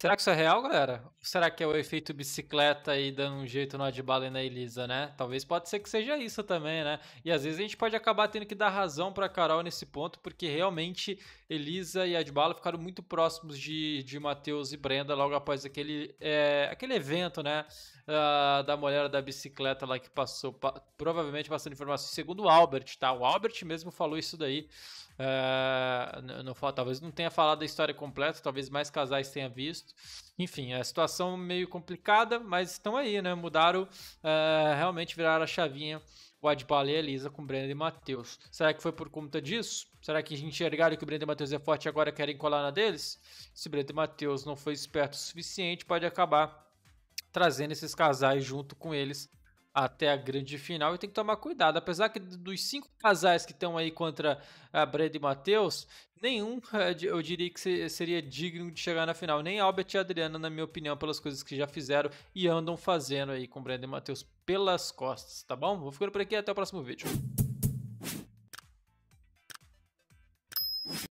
Será que isso é real, galera? Ou será que é o efeito bicicleta e dando um jeito no Adbala e na Elisa, né? Talvez pode ser que seja isso também, né? E às vezes a gente pode acabar tendo que dar razão para Carol nesse ponto, porque realmente Elisa e Adbala ficaram muito próximos de, de Matheus e Brenda logo após aquele, é, aquele evento, né? Uh, da mulher da bicicleta lá que passou, pa, provavelmente passando informação segundo o Albert, tá? O Albert mesmo falou isso daí. Uh, não, não, talvez não tenha falado a história completa, talvez mais casais tenha visto. Enfim, é a situação meio complicada, mas estão aí, né? Mudaram, eh, realmente viraram a chavinha o Adbala e a Elisa com o Brenner e Matheus. Será que foi por conta disso? Será que enxergaram que o Brenner e Matheus é forte e agora querem colar na deles? Se o Brenner e Matheus não foi esperto o suficiente, pode acabar trazendo esses casais junto com eles até a grande final e tem que tomar cuidado. Apesar que dos cinco casais que estão aí contra a Brenda e Matheus, nenhum eh, eu diria que seria digno de chegar na final. Nem Albert e Adriana, na minha opinião, pelas coisas que já fizeram e andam fazendo aí com Brenda e Matheus pelas costas, tá bom? Vou ficando por aqui até o próximo vídeo.